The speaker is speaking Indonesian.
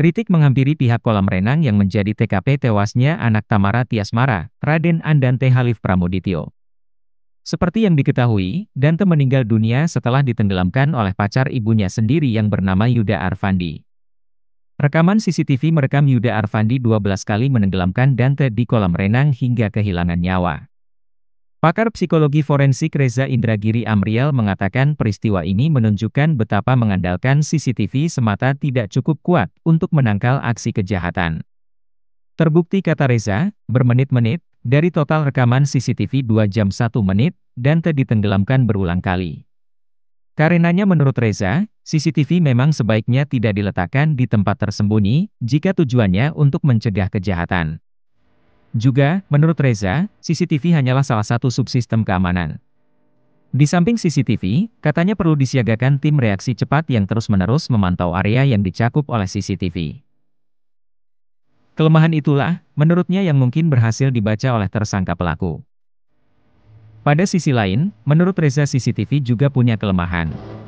Kritik menghampiri pihak kolam renang yang menjadi TKP tewasnya anak Tamara Tiasmara, Raden Andante Halif Pramudityo. Seperti yang diketahui, Dante meninggal dunia setelah ditenggelamkan oleh pacar ibunya sendiri yang bernama Yuda Arfandi. Rekaman CCTV merekam Yuda Arfandi 12 kali menenggelamkan Dante di kolam renang hingga kehilangan nyawa. Pakar psikologi forensik Reza Indragiri Amriel mengatakan peristiwa ini menunjukkan betapa mengandalkan CCTV semata tidak cukup kuat untuk menangkal aksi kejahatan. Terbukti kata Reza, bermenit-menit, dari total rekaman CCTV 2 jam 1 menit, dan te ditenggelamkan berulang kali. Karenanya menurut Reza, CCTV memang sebaiknya tidak diletakkan di tempat tersembunyi, jika tujuannya untuk mencegah kejahatan. Juga, menurut Reza, CCTV hanyalah salah satu subsistem keamanan. Di samping CCTV, katanya perlu disiagakan tim reaksi cepat yang terus-menerus memantau area yang dicakup oleh CCTV. Kelemahan itulah, menurutnya yang mungkin berhasil dibaca oleh tersangka pelaku. Pada sisi lain, menurut Reza CCTV juga punya kelemahan.